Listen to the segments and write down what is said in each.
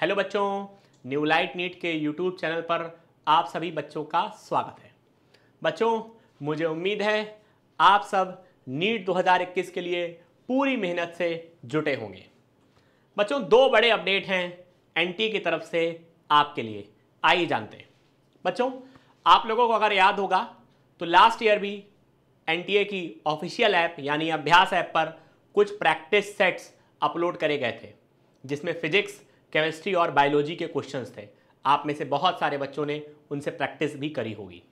hello बच्चों new light NEET के YouTube channel पर आप सभी बच्चों का स्वागत है बच्चों मुझे उम्मीद है आप सब नीट 2021 के लिए पूरी मेहनत से जुटे होंगे बच्चों दो बड़े अपडेट हैं एनटी की तरफ से आपके लिए आइए जानते हैं बच्चों आप लोगों को अगर याद होगा तो लास्ट ईयर भी एन की ऑफिशियल ऐप यानी अभ्यास ऐप पर कुछ प्रैक्टिस सेट्स अपलोड करे गए थे जिसमें फिजिक्स केमिस्ट्री और बायोलॉजी के क्वेश्चंस थे आप में से बहुत सारे बच्चों ने उनसे प्रैक्टिस भी करी होगी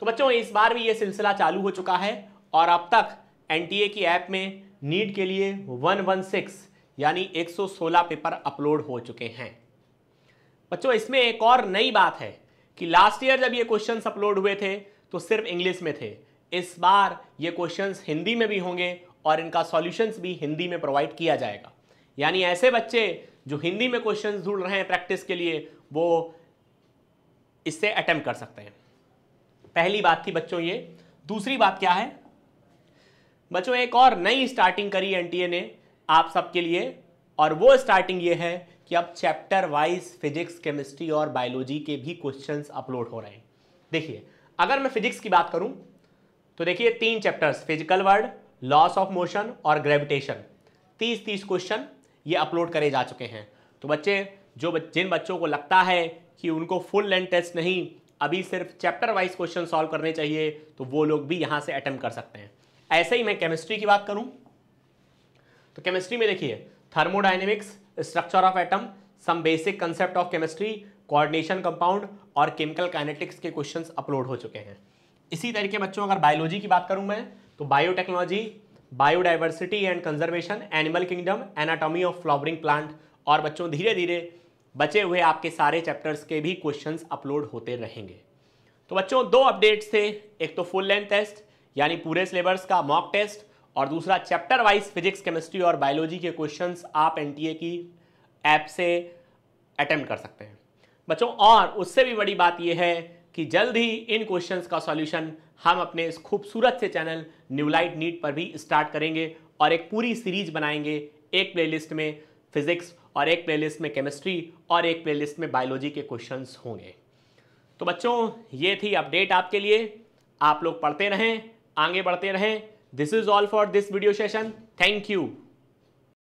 तो बच्चों इस बार भी ये सिलसिला चालू हो चुका है और अब तक एन की ऐप में नीट के लिए 116 यानी 116 पेपर अपलोड हो चुके हैं बच्चों इसमें एक और नई बात है कि लास्ट ईयर जब ये क्वेश्चन अपलोड हुए थे तो सिर्फ इंग्लिश में थे इस बार ये क्वेश्चंस हिंदी में भी होंगे और इनका सॉल्यूशंस भी हिंदी में प्रोवाइड किया जाएगा यानी ऐसे बच्चे जो हिंदी में क्वेश्चन ढूंढ रहे हैं प्रैक्टिस के लिए वो इससे अटैम्प्ट कर सकते हैं पहली बात थी बच्चों ये दूसरी बात क्या है बच्चों एक और नई स्टार्टिंग करी एनटीए ने आप सबके लिए और वो स्टार्टिंग ये है कि अब चैप्टर वाइज फिजिक्स केमिस्ट्री और बायोलॉजी के भी क्वेश्चंस अपलोड हो रहे हैं देखिए अगर मैं फिजिक्स की बात करूं तो देखिए तीन chapters physical world laws of motion और ग्रेविटेशन तीस तीस क्वेश्चन ये अपलोड करे जा चुके हैं तो बच्चे जो जिन बच्चों को लगता है कि उनको फुल लेंथ टेस्ट नहीं अभी सिर्फ चैप्टर वाइज क्वेश्चन सॉल्व करने चाहिए तो वो लोग भी यहाँ से अटैम्प्ट कर सकते हैं ऐसे ही मैं केमिस्ट्री की बात करूँ तो केमिस्ट्री में देखिए thermodynamics structure of atom some basic concept of chemistry coordination compound और केमिकल काइनेटिक्स के क्वेश्चंस अपलोड हो चुके हैं इसी तरीके बच्चों अगर बायोलॉजी की बात करूं मैं तो biotechnology biodiversity and conservation animal kingdom anatomy of flowering plant और बच्चों धीरे धीरे बचे हुए आपके सारे चैप्टर्स के भी क्वेश्चंस अपलोड होते रहेंगे तो बच्चों दो अपडेट्स थे एक तो फुल लेंथ टेस्ट यानी पूरे सिलेबस का मॉक टेस्ट और दूसरा चैप्टर वाइज फिजिक्स केमिस्ट्री और बायोलॉजी के क्वेश्चन आप एन की ऐप से अटैम्प्ट कर सकते हैं बच्चों और उससे भी बड़ी बात यह है कि जल्द ही इन क्वेश्चंस का सॉल्यूशन हम अपने इस खूबसूरत से चैनल न्यूलाइट नीट पर भी स्टार्ट करेंगे और एक पूरी सीरीज बनाएंगे एक प्लेलिस्ट में फिजिक्स और एक प्लेलिस्ट में केमिस्ट्री और एक प्लेलिस्ट में बायोलॉजी के क्वेश्चंस होंगे तो बच्चों ये थी अपडेट आपके लिए आप लोग पढ़ते रहें आगे बढ़ते रहें this is all for this video session thank you